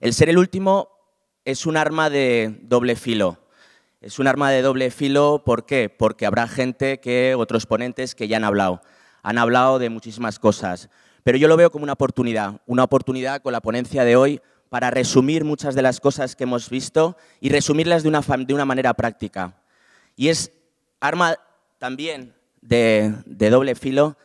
El ser el último es un arma de doble filo. Es un arma de doble filo, ¿por qué? Porque habrá gente que, otros ponentes que ya han hablado. Han hablado de muchísimas cosas. Pero yo lo veo como una oportunidad, una oportunidad con la ponencia de hoy para resumir muchas de las cosas que hemos visto y resumirlas de una, manera práctica. Y es arma también de, doble filo.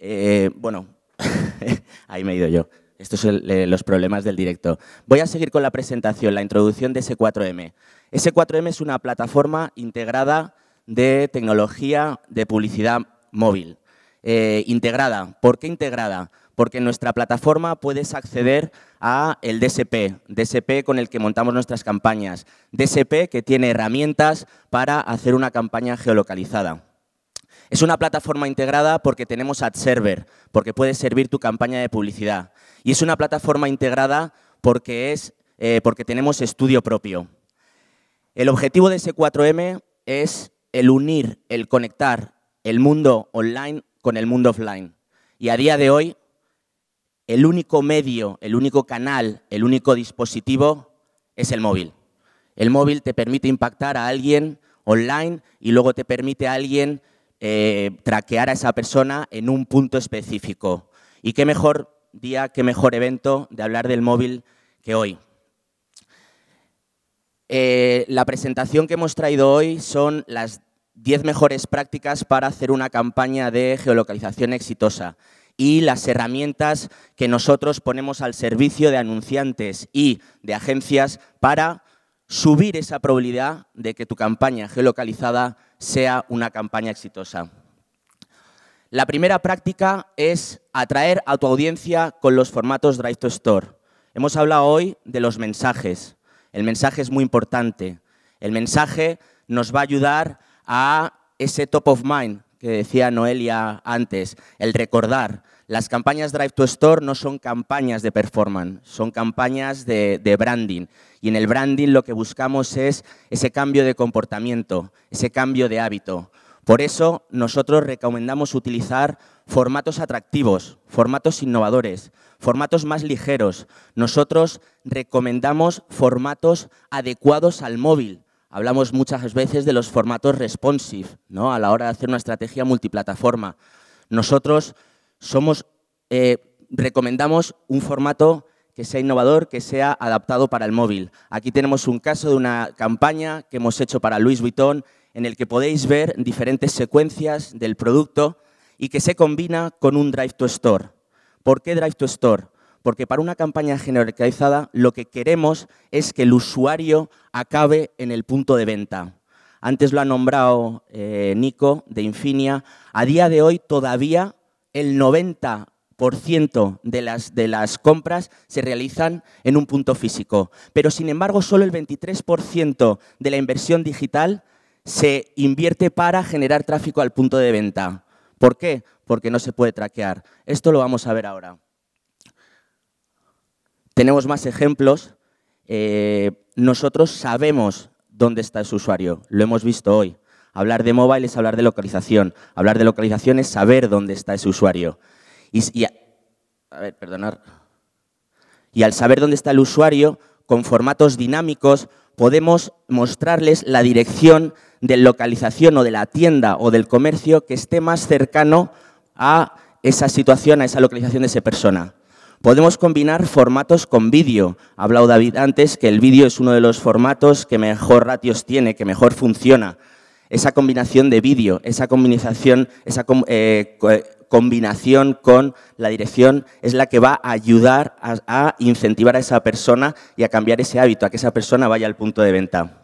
Eh, bueno, ahí me he ido yo. Estos son los problemas del directo. Voy a seguir con la presentación, la introducción de S4M. S4M es una plataforma integrada de tecnología de publicidad móvil. Eh, integrada. ¿Por qué integrada? Porque en nuestra plataforma puedes acceder a el DSP, DSP con el que montamos nuestras campañas, DSP que tiene herramientas para hacer una campaña geolocalizada. Es una plataforma integrada porque tenemos ad server, porque puede servir tu campaña de publicidad. Y es una plataforma integrada porque, eh, porque tenemos estudio propio. El objetivo de S4M es el unir, el conectar el mundo online con el mundo offline. Y a día de hoy, el único medio, el único canal, el único dispositivo es el móvil. El móvil te permite impactar a alguien online y luego te permite a alguien eh, traquear a esa persona en un punto específico. Y qué mejor día, qué mejor evento de hablar del móvil que hoy. Eh, la presentación que hemos traído hoy son las 10 mejores prácticas para hacer una campaña de geolocalización exitosa y las herramientas que nosotros ponemos al servicio de anunciantes y de agencias para subir esa probabilidad de que tu campaña geolocalizada sea una campaña exitosa. La primera práctica es atraer a tu audiencia con los formatos Drive to Store. Hemos hablado hoy de los mensajes. El mensaje es muy importante. El mensaje nos va a ayudar a ese top of mind, que decía Noelia antes, el recordar. Las campañas Drive to Store no son campañas de performance, son campañas de, branding. Y en el branding lo que buscamos es ese cambio de comportamiento, ese cambio de hábito. Por eso nosotros recomendamos utilizar formatos atractivos, formatos innovadores, formatos más ligeros. Nosotros recomendamos formatos adecuados al móvil, Hablamos muchas veces de los formatos responsive, ¿no? A la hora de hacer una estrategia multiplataforma. Nosotros eh, recomendamos un formato que sea innovador, que sea adaptado para el móvil. Aquí tenemos un caso de una campaña que hemos hecho para Luis Vuitton en el que podéis ver diferentes secuencias del producto y que se combina con un Drive to Store. ¿Por qué Drive to Store? porque para una campaña generalizada lo que queremos es que el usuario acabe en el punto de venta. Antes lo ha nombrado eh, Nico de Infinia. A día de hoy todavía el 90% de las, de las compras se realizan en un punto físico. Pero sin embargo, solo el 23% de la inversión digital se invierte para generar tráfico al punto de venta. ¿Por qué? Porque no se puede traquear. Esto lo vamos a ver ahora. Tenemos más ejemplos. Eh, nosotros sabemos dónde está ese usuario, lo hemos visto hoy. Hablar de mobile es hablar de localización. Hablar de localización es saber dónde está ese usuario. Y, perdonar. Y al saber dónde está el usuario, con formatos dinámicos, podemos mostrarles la dirección de localización o de la tienda o del comercio que esté más cercano a esa situación, a esa localización de esa persona. Podemos combinar formatos con vídeo. Ha hablado David antes que el vídeo es uno de los formatos que mejor ratios tiene, que mejor funciona. Esa combinación de vídeo, esa combinación, esa eh, eh, combinación con la dirección es la que va a ayudar a incentivar a esa persona y a cambiar ese hábito, a que esa persona vaya al punto de venta.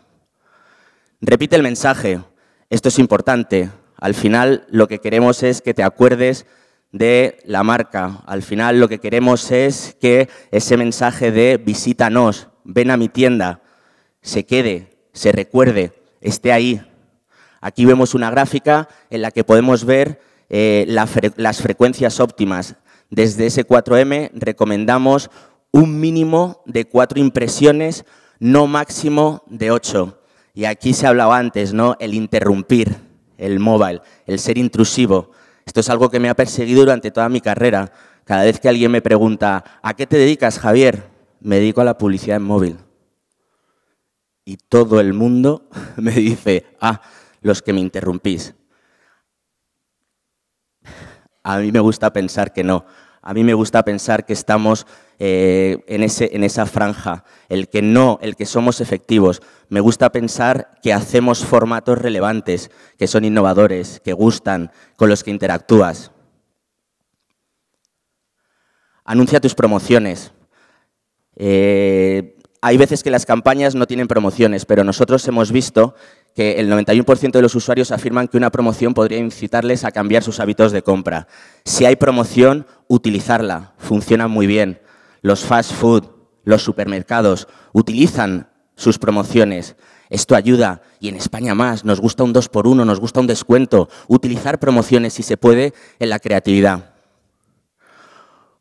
Repite el mensaje. Esto es importante. Al final lo que queremos es que te acuerdes de la marca. Al final lo que queremos es que ese mensaje de visítanos, ven a mi tienda, se quede, se recuerde, esté ahí. Aquí vemos una gráfica en la que podemos ver eh, las frecuencias óptimas. Desde ese 4M recomendamos un mínimo de cuatro impresiones, no máximo de ocho. Y aquí se hablaba antes, ¿no? El interrumpir, el móvil el ser intrusivo. Esto es algo que me ha perseguido durante toda mi carrera. Cada vez que alguien me pregunta, ¿a qué te dedicas, Javier? Me dedico a la publicidad en móvil. Y todo el mundo me dice, ah, los que me interrumpís. A mí me gusta pensar que no, a mí me gusta pensar que estamos eh, en, ese, en esa franja, el que no, el que somos efectivos. Me gusta pensar que hacemos formatos relevantes, que son innovadores, que gustan, con los que interactúas. Anuncia tus promociones. Eh, hay veces que las campañas no tienen promociones, pero nosotros hemos visto que el 91% de los usuarios afirman que una promoción podría incitarles a cambiar sus hábitos de compra. Si hay promoción, utilizarla. Funciona muy bien. Los fast food, los supermercados utilizan sus promociones. Esto ayuda, y en España más, nos gusta un 2 por 1 nos gusta un descuento, utilizar promociones si se puede en la creatividad.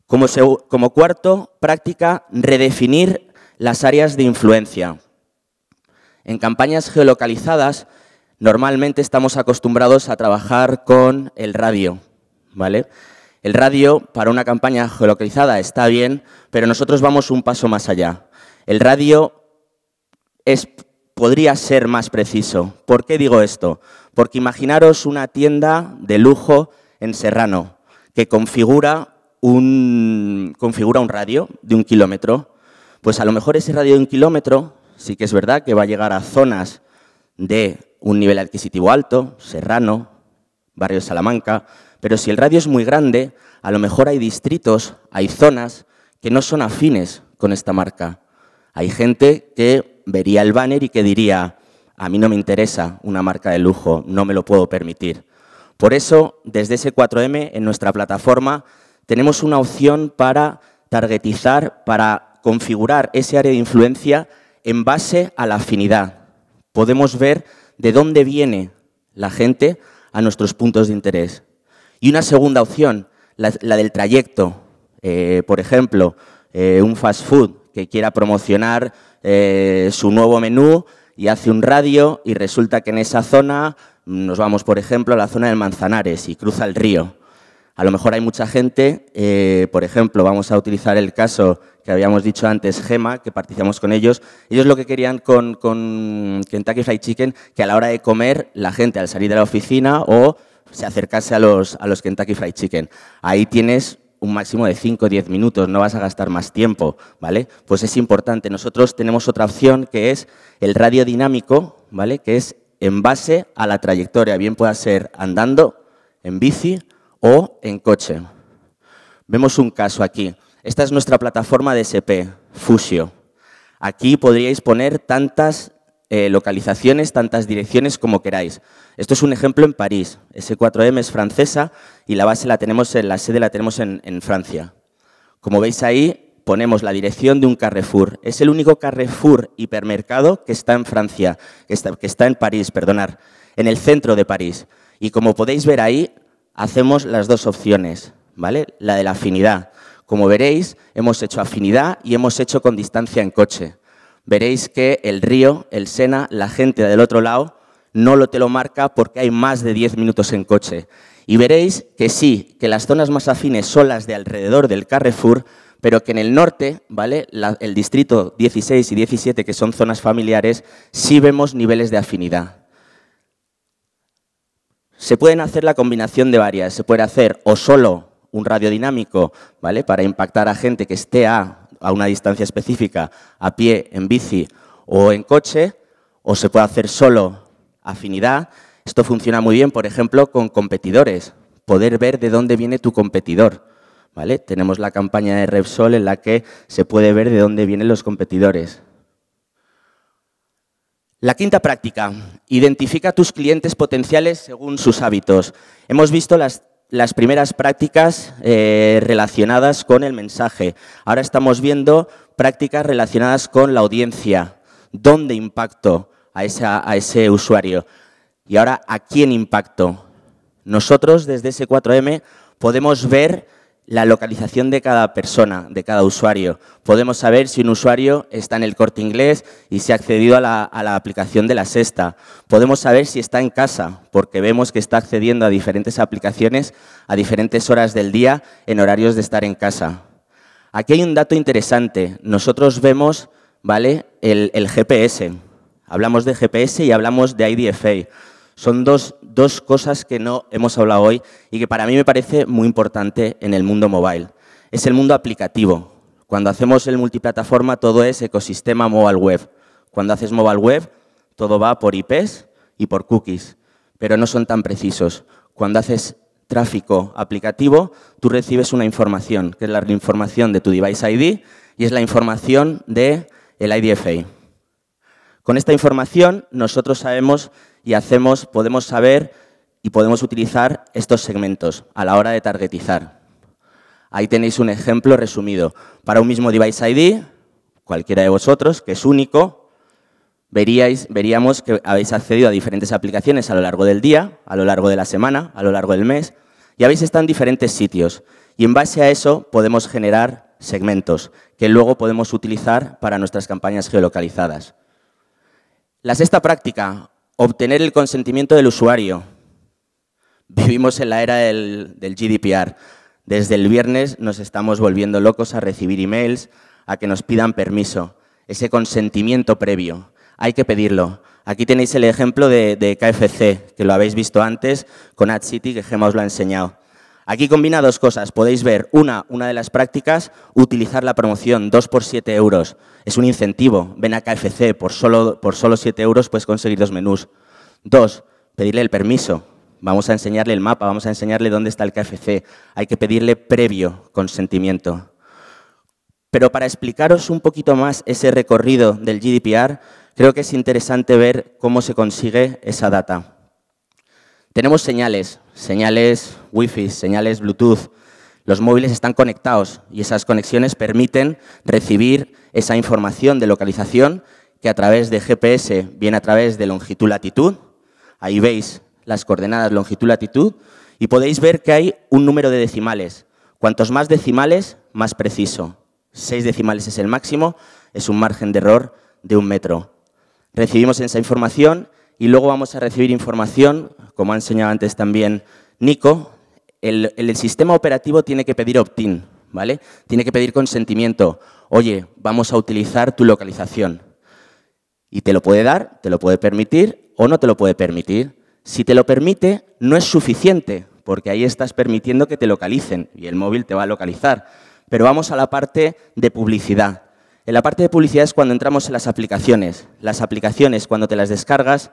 Como, como cuarto, práctica, redefinir las áreas de influencia. En campañas geolocalizadas, normalmente estamos acostumbrados a trabajar con el radio, ¿vale? El radio para una campaña geolocalizada está bien, pero nosotros vamos un paso más allá. El radio podría ser más preciso. ¿Por qué digo esto? Porque imaginaros una tienda de lujo en Serrano que configura configura un radio de un kilómetro pues a lo mejor ese radio de un kilómetro sí que es verdad que va a llegar a zonas de un nivel adquisitivo alto, serrano, barrio Salamanca, pero si el radio es muy grande, a lo mejor hay distritos, hay zonas que no son afines con esta marca. Hay gente que vería el banner y que diría, a mí no me interesa una marca de lujo, no me lo puedo permitir. Por eso, desde ese 4M, en nuestra plataforma, tenemos una opción para targetizar, para configurar ese área de influencia en base a la afinidad. Podemos ver de dónde viene la gente a nuestros puntos de interés. Y una segunda opción, la, del trayecto. Eh, por ejemplo, eh, un fast food que quiera promocionar eh, su nuevo menú y hace un radio y resulta que en esa zona nos vamos, por ejemplo, a la zona del Manzanares y cruza el río. A lo mejor hay mucha gente, eh, por ejemplo, vamos a utilizar el caso que habíamos dicho antes, Gema, que participamos con ellos. Ellos lo que querían con, Kentucky Fried Chicken, que a la hora de comer, la gente al salir de la oficina o se acercase a los, a Kentucky Fried Chicken. Ahí tienes un máximo de 5 o 10 minutos, no vas a gastar más tiempo, ¿vale? Pues es importante. Nosotros tenemos otra opción que es el radio dinámico, ¿vale? Que es en base a la trayectoria, bien pueda ser andando, en bici o en coche. Vemos un caso aquí. Esta es nuestra plataforma de SP, Fusio. Aquí podríais poner tantas eh, localizaciones, tantas direcciones como queráis. Esto es un ejemplo en París. S4M es francesa y la base la tenemos, en, la sede la tenemos en, Francia. Como veis ahí, ponemos la dirección de un Carrefour. Es el único Carrefour hipermercado que está en Francia, que está, que está en París, perdonar, en el centro de París. Y como podéis ver ahí, hacemos las dos opciones, ¿vale? La de la afinidad. Como veréis, hemos hecho afinidad y hemos hecho con distancia en coche. Veréis que el río, el Sena, la gente del otro lado, no lo te lo marca porque hay más de 10 minutos en coche. Y veréis que sí, que las zonas más afines son las de alrededor del Carrefour, pero que en el norte, ¿vale? el distrito 16 y 17, que son zonas familiares, sí vemos niveles de afinidad. Se pueden hacer la combinación de varias. Se puede hacer o solo un radiodinámico, ¿vale? Para impactar a gente que esté a, una distancia específica, a pie, en bici o en coche, o se puede hacer solo afinidad. Esto funciona muy bien, por ejemplo, con competidores. Poder ver de dónde viene tu competidor. ¿Vale? Tenemos la campaña de Repsol en la que se puede ver de dónde vienen los competidores. La quinta práctica, identifica tus clientes potenciales según sus hábitos. Hemos visto las, primeras prácticas eh, relacionadas con el mensaje. Ahora estamos viendo prácticas relacionadas con la audiencia. ¿Dónde impacto a, a ese usuario? Y ahora, ¿a quién impacto? Nosotros desde ese 4M podemos ver la localización de cada persona, de cada usuario. Podemos saber si un usuario está en el corte inglés y si ha accedido a la, aplicación de la sexta. Podemos saber si está en casa, porque vemos que está accediendo a diferentes aplicaciones a diferentes horas del día en horarios de estar en casa. Aquí hay un dato interesante. Nosotros vemos ¿vale? el, el GPS. Hablamos de GPS y hablamos de IDFA. Son dos, cosas que no hemos hablado hoy y que para mí me parece muy importante en el mundo mobile. Es el mundo aplicativo. Cuando hacemos el multiplataforma, todo es ecosistema mobile web. Cuando haces mobile web, todo va por IPs y por cookies, pero no son tan precisos. Cuando haces tráfico aplicativo, tú recibes una información, que es la información de tu device ID y es la información del el IDFA. Con esta información nosotros sabemos y hacemos, podemos saber y podemos utilizar estos segmentos a la hora de targetizar. Ahí tenéis un ejemplo resumido. Para un mismo device ID, cualquiera de vosotros, que es único, veríais, veríamos que habéis accedido a diferentes aplicaciones a lo largo del día, a lo largo de la semana, a lo largo del mes, y habéis estado en diferentes sitios. Y en base a eso podemos generar segmentos que luego podemos utilizar para nuestras campañas geolocalizadas. La sexta práctica, Obtener el consentimiento del usuario. Vivimos en la era del, GDPR. Desde el viernes nos estamos volviendo locos a recibir emails, a que nos pidan permiso, ese consentimiento previo. Hay que pedirlo. Aquí tenéis el ejemplo de, de KFC, que lo habéis visto antes con AdCity, que Gemma os lo ha enseñado. Aquí combina dos cosas. Podéis ver, una, una de las prácticas, utilizar la promoción 2 por 7 euros. Es un incentivo. Ven a KFC, por solo, por solo 7 euros puedes conseguir dos menús. Dos, pedirle el permiso. Vamos a enseñarle el mapa, vamos a enseñarle dónde está el KFC. Hay que pedirle previo consentimiento. Pero para explicaros un poquito más ese recorrido del GDPR, creo que es interesante ver cómo se consigue esa data. Tenemos señales, señales Wi-Fi, señales Bluetooth. Los móviles están conectados y esas conexiones permiten recibir esa información de localización que a través de GPS viene a través de longitud-latitud. Ahí veis las coordenadas longitud-latitud y podéis ver que hay un número de decimales. Cuantos más decimales, más preciso. Seis decimales es el máximo, es un margen de error de un metro. Recibimos esa información y luego vamos a recibir información, como ha enseñado antes también Nico, el, sistema operativo tiene que pedir opt-in, ¿vale? Tiene que pedir consentimiento. Oye, vamos a utilizar tu localización. Y te lo puede dar, te lo puede permitir o no te lo puede permitir. Si te lo permite, no es suficiente, porque ahí estás permitiendo que te localicen y el móvil te va a localizar. Pero vamos a la parte de publicidad. En la parte de publicidad es cuando entramos en las aplicaciones. Las aplicaciones, cuando te las descargas,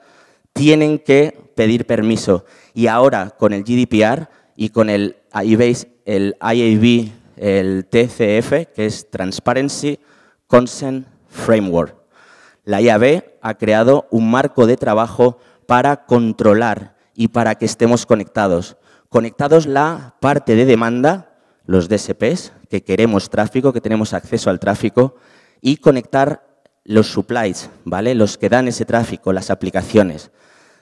tienen que pedir permiso. Y ahora, con el GDPR, y con el, ahí veis el IAB, el TCF, que es Transparency Consent Framework. La IAB ha creado un marco de trabajo para controlar y para que estemos conectados. Conectados la parte de demanda, los DSPs, que queremos tráfico, que tenemos acceso al tráfico, y conectar los supplies, ¿vale? los que dan ese tráfico, las aplicaciones.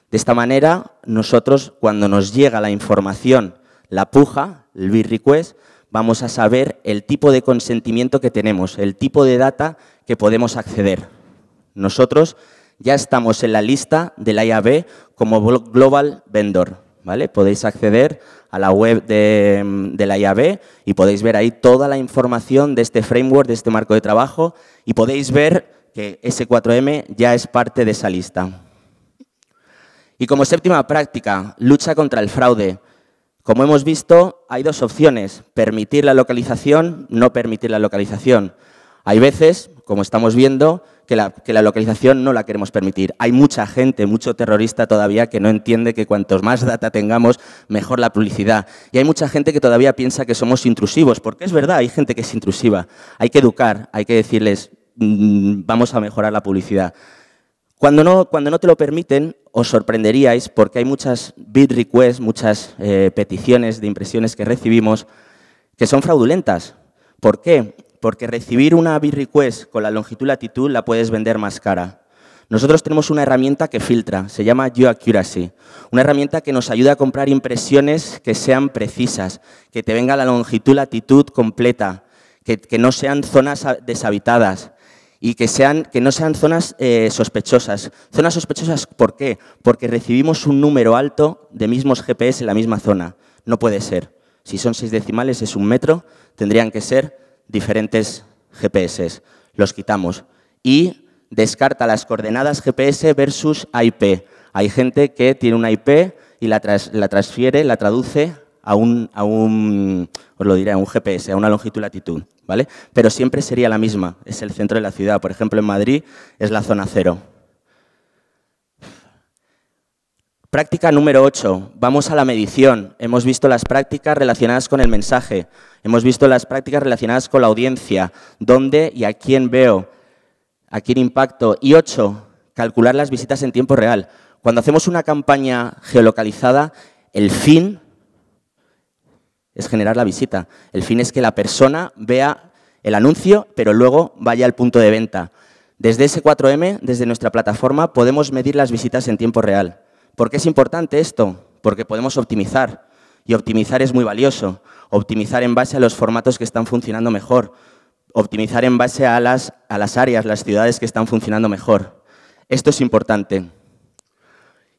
De esta manera, nosotros cuando nos llega la información la puja, el riqués request, vamos a saber el tipo de consentimiento que tenemos, el tipo de data que podemos acceder. Nosotros ya estamos en la lista del IAB como Global Vendor. ¿vale? Podéis acceder a la web de, mm, la IAB y podéis ver ahí toda la información de este framework, de este marco de trabajo y podéis ver que S4M ya es parte de esa lista. Y como séptima práctica, lucha contra el fraude. Como hemos visto, hay dos opciones, permitir la localización, no permitir la localización. Hay veces, como estamos viendo, que la, localización no la queremos permitir. Hay mucha gente, mucho terrorista todavía que no entiende que cuantos más data tengamos, mejor la publicidad. Y hay mucha gente que todavía piensa que somos intrusivos, porque es verdad, hay gente que es intrusiva. Hay que educar, hay que decirles, mm, vamos a mejorar la publicidad. Cuando no, te lo permiten, os sorprenderíais porque hay muchas bid requests, muchas eh, peticiones de impresiones que recibimos que son fraudulentas. ¿Por qué? Porque recibir una bid request con la longitud latitud la puedes vender más cara. Nosotros tenemos una herramienta que filtra, se llama GeoAccuracy, una herramienta que nos ayuda a comprar impresiones que sean precisas, que te venga la longitud latitud completa, que no sean zonas deshabitadas, y que, que no sean zonas eh, sospechosas. Zonas sospechosas, ¿por qué? Porque recibimos un número alto de mismos GPS en la misma zona. No puede ser. Si son seis decimales, es un metro, tendrían que ser diferentes GPS. Los quitamos. Y descarta las coordenadas GPS versus IP. Hay gente que tiene una IP y la, transfiere, la traduce a un, lo diré, a un GPS, a una longitud-latitud. Pero siempre sería la misma, es el centro de la ciudad. Por ejemplo, en Madrid es la zona cero. Práctica número 8. Vamos a la medición. Hemos visto las prácticas relacionadas con el mensaje. Hemos visto las prácticas relacionadas con la audiencia. ¿Dónde y a quién veo? ¿A quién impacto? Y 8. Calcular las visitas en tiempo real. Cuando hacemos una campaña geolocalizada, el fin generar la visita. El fin es que la persona vea el anuncio, pero luego vaya al punto de venta. Desde ese 4M, desde nuestra plataforma, podemos medir las visitas en tiempo real. ¿Por qué es importante esto? Porque podemos optimizar. Y optimizar es muy valioso. Optimizar en base a los formatos que están funcionando mejor. Optimizar en base a las, a las áreas, las ciudades que están funcionando mejor. Esto es importante.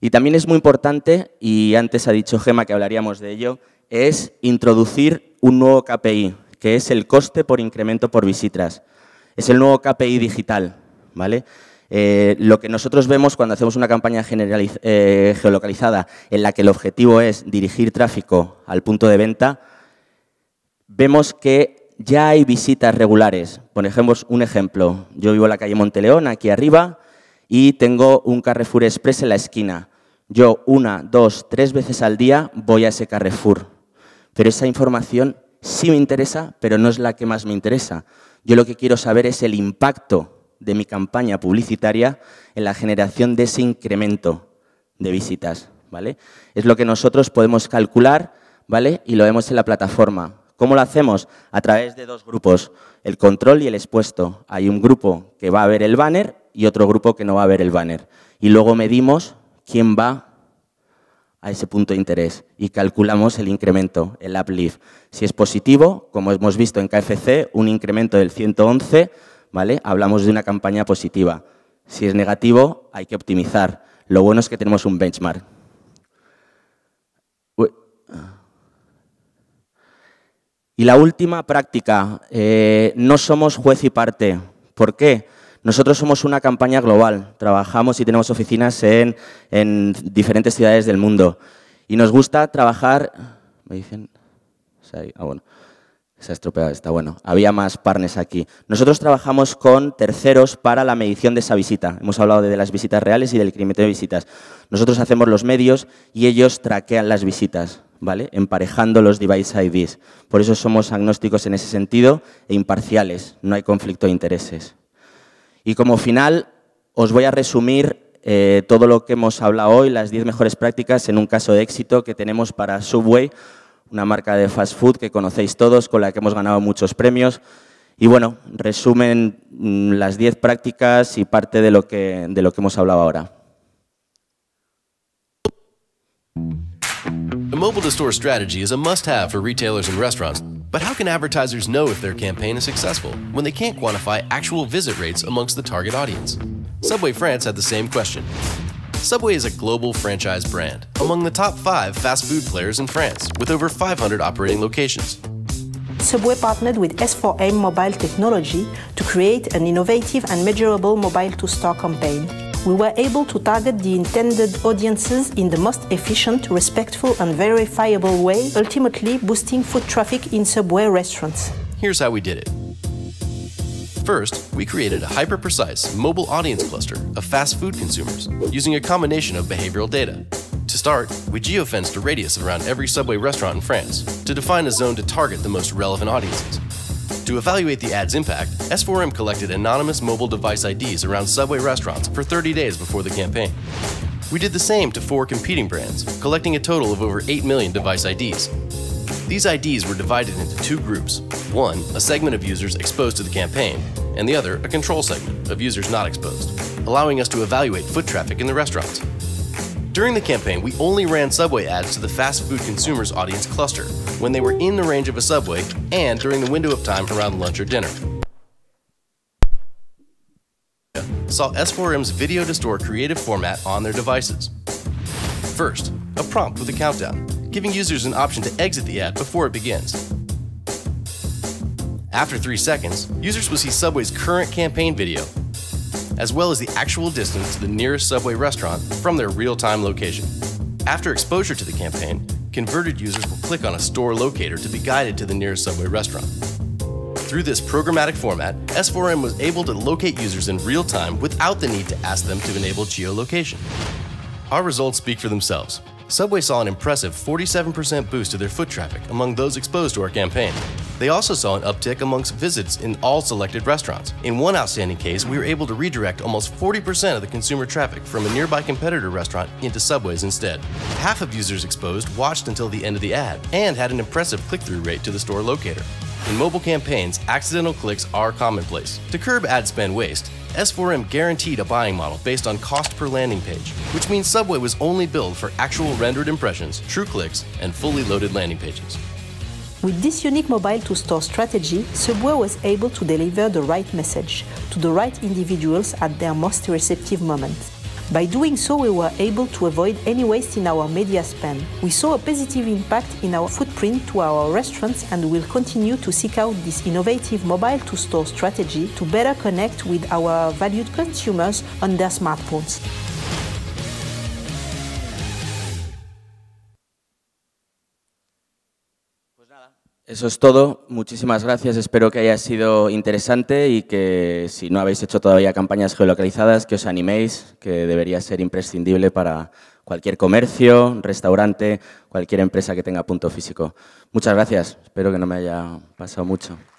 Y también es muy importante, y antes ha dicho Gema que hablaríamos de ello, es introducir un nuevo KPI, que es el coste por incremento por visitas. Es el nuevo KPI digital, ¿vale? Eh, lo que nosotros vemos cuando hacemos una campaña eh, geolocalizada en la que el objetivo es dirigir tráfico al punto de venta, vemos que ya hay visitas regulares. Por ejemplo, un ejemplo, yo vivo en la calle Monteleón, aquí arriba, y tengo un Carrefour Express en la esquina. Yo una, dos, tres veces al día voy a ese Carrefour. Pero esa información sí me interesa, pero no es la que más me interesa. Yo lo que quiero saber es el impacto de mi campaña publicitaria en la generación de ese incremento de visitas. ¿vale? Es lo que nosotros podemos calcular ¿vale? y lo vemos en la plataforma. ¿Cómo lo hacemos? A través de dos grupos, el control y el expuesto. Hay un grupo que va a ver el banner y otro grupo que no va a ver el banner. Y luego medimos quién va a ese punto de interés y calculamos el incremento, el uplift. Si es positivo, como hemos visto en KFC, un incremento del 111, ¿vale? hablamos de una campaña positiva. Si es negativo, hay que optimizar. Lo bueno es que tenemos un benchmark. Y la última práctica, eh, no somos juez y parte. ¿Por qué? Nosotros somos una campaña global, trabajamos y tenemos oficinas en, diferentes ciudades del mundo y nos gusta trabajar... ¿Me dicen? Ah, bueno. Se ha estropeado, está bueno. Había más partners aquí. Nosotros trabajamos con terceros para la medición de esa visita. Hemos hablado de las visitas reales y del crimen de visitas. Nosotros hacemos los medios y ellos traquean las visitas, ¿vale? Emparejando los device IDs. Por eso somos agnósticos en ese sentido e imparciales. No hay conflicto de intereses. Y como final, os voy a resumir eh, todo lo que hemos hablado hoy, las 10 mejores prácticas en un caso de éxito que tenemos para Subway, una marca de fast food que conocéis todos, con la que hemos ganado muchos premios. Y bueno, resumen mm, las 10 prácticas y parte de lo que, de lo que hemos hablado ahora. mobile store must have retailers But how can advertisers know if their campaign is successful when they can't quantify actual visit rates amongst the target audience? Subway France had the same question. Subway is a global franchise brand, among the top five fast food players in France, with over 500 operating locations. Subway partnered with S4M Mobile Technology to create an innovative and measurable mobile to store campaign we were able to target the intended audiences in the most efficient, respectful and verifiable way, ultimately boosting foot traffic in subway restaurants. Here's how we did it. First, we created a hyper-precise mobile audience cluster of fast food consumers using a combination of behavioral data. To start, we geofenced a radius around every subway restaurant in France to define a zone to target the most relevant audiences. To evaluate the ad's impact, S4M collected anonymous mobile device IDs around subway restaurants for 30 days before the campaign. We did the same to four competing brands, collecting a total of over 8 million device IDs. These IDs were divided into two groups one, a segment of users exposed to the campaign, and the other, a control segment of users not exposed, allowing us to evaluate foot traffic in the restaurants. During the campaign, we only ran Subway ads to the fast food consumers audience cluster when they were in the range of a Subway and during the window of time around lunch or dinner. Saw S4M's video to store creative format on their devices. First, a prompt with a countdown, giving users an option to exit the ad before it begins. After 3 seconds, users will see Subway's current campaign video as well as the actual distance to the nearest Subway restaurant from their real time location. After exposure to the campaign, converted users will click on a store locator to be guided to the nearest Subway restaurant. Through this programmatic format, S4M was able to locate users in real time without the need to ask them to enable geolocation. Our results speak for themselves. Subway saw an impressive 47% boost to their foot traffic among those exposed to our campaign, they also saw an uptick amongst visits in all selected restaurants. In one outstanding case, we were able to redirect almost 40% of the consumer traffic from a nearby competitor restaurant into Subway's instead. Half of users exposed watched until the end of the ad and had an impressive click through rate to the store locator. In mobile campaigns, accidental clicks are commonplace. To curb ad spend waste, S4M guaranteed a buying model based on cost per landing page, which means Subway was only billed for actual rendered impressions, true clicks, and fully loaded landing pages. With this unique mobile to store strategy, Subway was able to deliver the right message to the right individuals at their most receptive moment. By doing so, we were able to avoid any waste in our media spend. We saw a positive impact in our footprint to our restaurants and will continue to seek out this innovative mobile to store strategy to better connect with our valued consumers on their smartphones. Eso es todo. Muchísimas gracias. Espero que haya sido interesante y que si no habéis hecho todavía campañas geolocalizadas, que os animéis, que debería ser imprescindible para cualquier comercio, restaurante, cualquier empresa que tenga punto físico. Muchas gracias. Espero que no me haya pasado mucho.